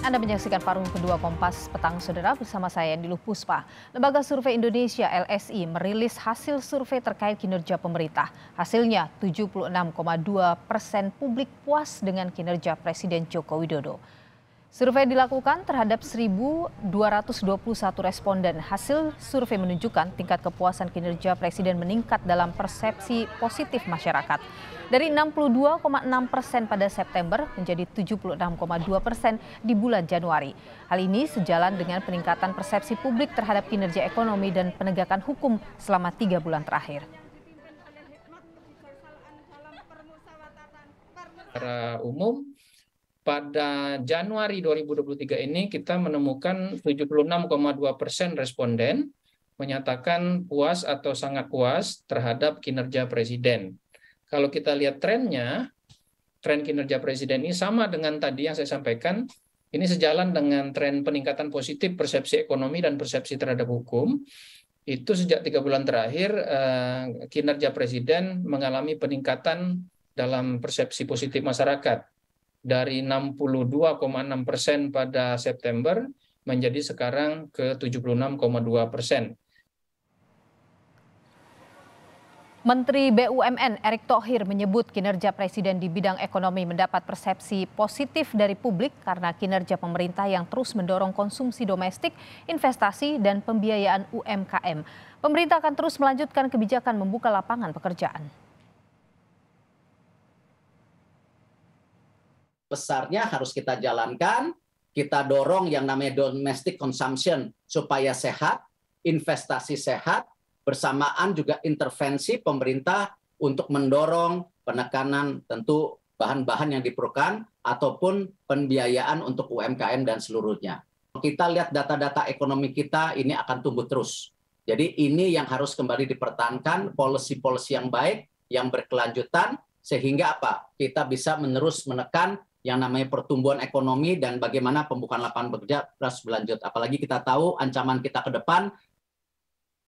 Anda menyaksikan Paruh kedua Kompas Petang Saudara bersama saya Niluh Puspa. Lembaga Survei Indonesia LSI merilis hasil survei terkait kinerja pemerintah. Hasilnya 76,2 persen publik puas dengan kinerja Presiden Joko Widodo. Survei dilakukan terhadap 1.221 responden. Hasil survei menunjukkan tingkat kepuasan kinerja Presiden meningkat dalam persepsi positif masyarakat. Dari 62,6 persen pada September menjadi 76,2 persen di bulan Januari. Hal ini sejalan dengan peningkatan persepsi publik terhadap kinerja ekonomi dan penegakan hukum selama tiga bulan terakhir. Secara umum pada Januari 2023 ini kita menemukan 76,2 persen responden menyatakan puas atau sangat puas terhadap kinerja presiden. Kalau kita lihat trennya, tren kinerja presiden ini sama dengan tadi yang saya sampaikan, ini sejalan dengan tren peningkatan positif persepsi ekonomi dan persepsi terhadap hukum. Itu sejak tiga bulan terakhir, eh, kinerja presiden mengalami peningkatan dalam persepsi positif masyarakat dari 62,6 persen pada September menjadi sekarang ke 76,2 persen. Menteri BUMN Erick Thohir menyebut kinerja Presiden di bidang ekonomi mendapat persepsi positif dari publik karena kinerja pemerintah yang terus mendorong konsumsi domestik, investasi, dan pembiayaan UMKM. Pemerintah akan terus melanjutkan kebijakan membuka lapangan pekerjaan. besarnya harus kita jalankan, kita dorong yang namanya domestic consumption supaya sehat, investasi sehat, bersamaan juga intervensi pemerintah untuk mendorong penekanan tentu bahan-bahan yang diperlukan ataupun pembiayaan untuk UMKM dan seluruhnya. Kita lihat data-data ekonomi kita ini akan tumbuh terus. Jadi ini yang harus kembali dipertahankan, polisi-polisi yang baik, yang berkelanjutan, sehingga apa? Kita bisa menerus menekan yang namanya pertumbuhan ekonomi dan bagaimana pembukaan lapangan bekerja terus berlanjut. Apalagi kita tahu ancaman kita ke depan